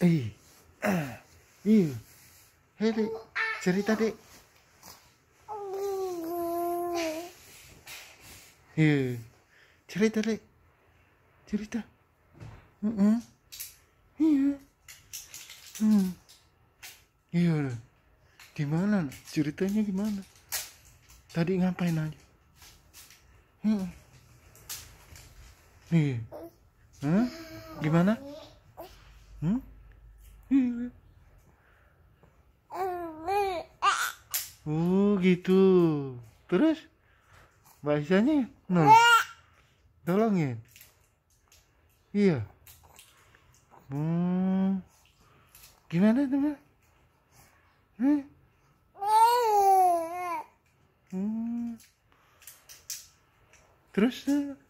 eh iya hei dek cerita dek iya cerita dek cerita mm -mm. iya hmm. iya gimana ceritanya gimana tadi ngapain aja hmm. Iya. Hah? gimana hmm? Oh gitu. Terus Mbak Isanya? no. tolongin. Iya. Hmm. Gimana teman? Hmm. Hmm. Terus? Terus? Eh?